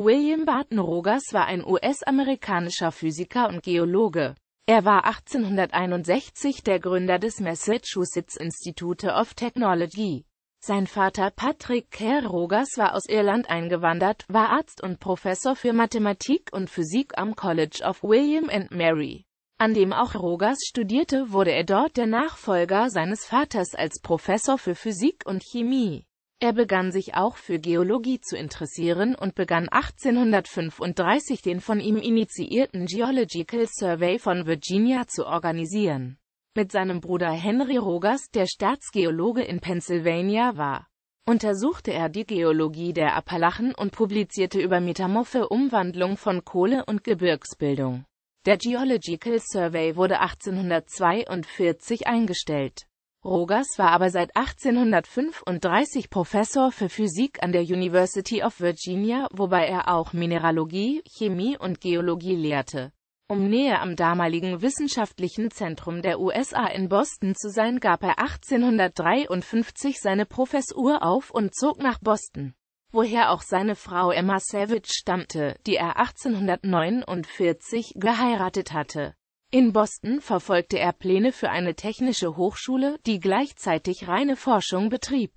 William Barton Rogers war ein US-amerikanischer Physiker und Geologe. Er war 1861 der Gründer des Massachusetts Institute of Technology. Sein Vater Patrick Kerr Rogers war aus Irland eingewandert, war Arzt und Professor für Mathematik und Physik am College of William and Mary. An dem auch Rogers studierte, wurde er dort der Nachfolger seines Vaters als Professor für Physik und Chemie. Er begann sich auch für Geologie zu interessieren und begann 1835 den von ihm initiierten Geological Survey von Virginia zu organisieren. Mit seinem Bruder Henry Rogers, der Staatsgeologe in Pennsylvania war, untersuchte er die Geologie der Appalachen und publizierte über metamorphe Umwandlung von Kohle und Gebirgsbildung. Der Geological Survey wurde 1842 eingestellt. Rogers war aber seit 1835 Professor für Physik an der University of Virginia, wobei er auch Mineralogie, Chemie und Geologie lehrte. Um näher am damaligen wissenschaftlichen Zentrum der USA in Boston zu sein, gab er 1853 seine Professur auf und zog nach Boston, woher auch seine Frau Emma Savage stammte, die er 1849 geheiratet hatte in Boston verfolgte er Pläne für eine technische Hochschule, die gleichzeitig reine Forschung betrieb.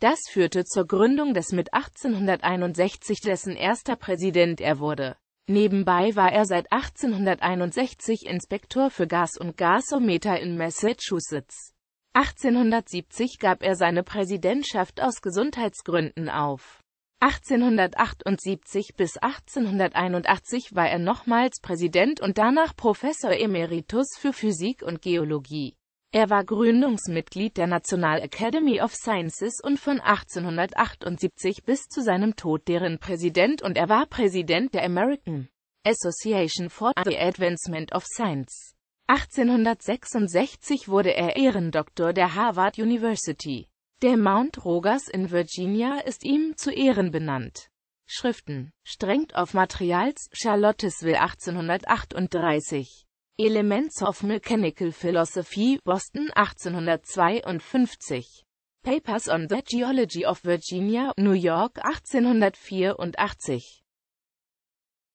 Das führte zur Gründung des mit 1861 dessen erster Präsident er wurde. Nebenbei war er seit 1861 Inspektor für Gas- und Gasometer in Massachusetts. 1870 gab er seine Präsidentschaft aus Gesundheitsgründen auf. 1878 bis 1881 war er nochmals Präsident und danach Professor Emeritus für Physik und Geologie. Er war Gründungsmitglied der National Academy of Sciences und von 1878 bis zu seinem Tod deren Präsident und er war Präsident der American Association for the Advancement of Science. 1866 wurde er Ehrendoktor der Harvard University. Der Mount Rogers in Virginia ist ihm zu Ehren benannt. Schriften. Strengt auf Materials, Charlottesville 1838. Elements of Mechanical Philosophy, Boston 1852. Papers on the Geology of Virginia, New York 1884.